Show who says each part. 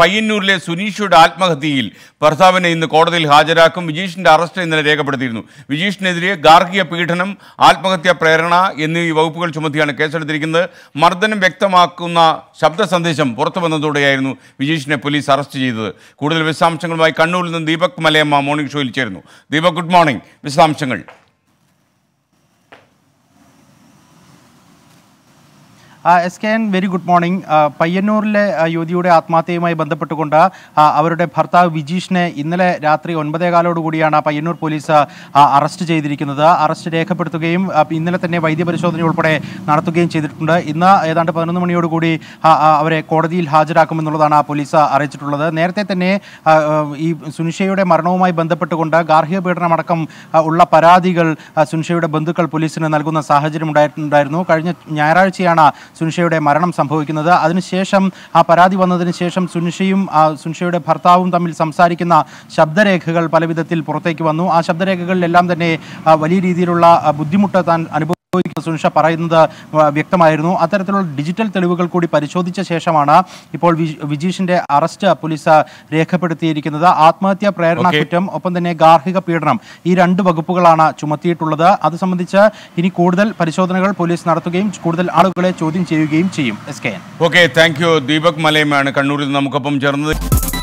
Speaker 1: പയ്യന്നൂരിലെ സുനീഷയുടെ ആത്മഹത്യയിൽ ഭർത്താവിനെ ഇന്ന് കോടതിയിൽ ഹാജരാക്കും വിജീഷിന്റെ അറസ്റ്റ് ഇന്നലെ രേഖപ്പെടുത്തിയിരുന്നു വിജീഷിനെതിരെ ഗാർഹിക പീഡനം ആത്മഹത്യാ പ്രേരണ എന്നീ വകുപ്പുകൾ ചുമത്തിയാണ് കേസെടുത്തിരിക്കുന്നത് മർദ്ദനം വ്യക്തമാക്കുന്ന ശബ്ദ സന്ദേശം പുറത്തു വന്നതോടെയായിരുന്നു വിജീഷിനെ പോലീസ് അറസ്റ്റ് ചെയ്തത് കൂടുതൽ വിശദാംശങ്ങളുമായി കണ്ണൂരിൽ നിന്ന് ദീപക് മലയമ്മ മോർണിംഗ് ഷോയിൽ ചേരുന്നു ദീപക് ഗുഡ് മോർണിംഗ് വിശദാംശങ്ങൾ
Speaker 2: S K N very good morning പയ്യന്നൂരിലെ യുവതിയുടെ ആത്മഹത്യയുമായി ബന്ധപ്പെട്ടുകൊണ്ട് അവരുടെ ഭർത്താവ് വിജീഷിനെ ഇന്നലെ രാത്രി കൂടിയാണ് പയ്യന്നൂർ പോലീസ് അറസ്റ്റ് ചെയ്തിരിക്കുന്നത് അറസ്റ്റ് രേഖപ്പെടുത്തുകയും ഇന്നലെ തന്നെ വൈദ്യപരിശോധന ഉൾപ്പെടെ നടത്തുകയും ചെയ്തിട്ടുണ്ട് ഇന്ന് ഏതാണ്ട് പതിനൊന്ന് മണിയോടുകൂടി അവരെ കോടതിയിൽ ഹാജരാക്കുമെന്നുള്ളതാണ് പോലീസ് അറിയിച്ചിട്ടുള്ളത് നേരത്തെ തന്നെ ഈ സുനിഷയുടെ മരണവുമായി ബന്ധപ്പെട്ടുകൊണ്ട് ഗാർഹിക പീഡനമടക്കം ഉള്ള പരാതികൾ സുനിഷയുടെ ബന്ധുക്കൾ പോലീസിന് നൽകുന്ന സാഹചര്യം ഉണ്ടായിട്ടുണ്ടായിരുന്നു കഴിഞ്ഞ ഞായറാഴ്ചയാണ് സുനിഷയുടെ മരണം സംഭവിക്കുന്നത് അതിനുശേഷം ആ പരാതി വന്നതിന് ശേഷം സുനിഷയും സുനിഷയുടെ ഭർത്താവും തമ്മിൽ സംസാരിക്കുന്ന ശബ്ദരേഖകൾ പലവിധത്തിൽ പുറത്തേക്ക് വന്നു ആ ശബ്ദരേഖകളിലെല്ലാം തന്നെ വലിയ രീതിയിലുള്ള ബുദ്ധിമുട്ട് താൻ അനുഭവം സംഭവിക്കുന്ന സുനിഷ പറയുന്നത് വ്യക്തമായിരുന്നു അത്തരത്തിലുള്ള ഡിജിറ്റൽ തെളിവുകൾ കൂടി പരിശോധിച്ച ശേഷമാണ് ഇപ്പോൾ വിജീഷിന്റെ അറസ്റ്റ് പോലീസ് രേഖപ്പെടുത്തിയിരിക്കുന്നത് ആത്മഹത്യാ പ്രേരണ കുറ്റം ഒപ്പം തന്നെ ഗാർഹിക പീഡനം ഈ രണ്ട് വകുപ്പുകളാണ് ചുമത്തിയിട്ടുള്ളത് അത് സംബന്ധിച്ച് ഇനി കൂടുതൽ പരിശോധനകൾ പോലീസ് നടത്തുകയും കൂടുതൽ ആളുകളെ ചോദ്യം ചെയ്യുകയും ചെയ്യും S K N
Speaker 1: okay thank you Deepak മലയമാണ് കണ്ണൂരിൽ നമുക്കൊപ്പം ചേർന്നത്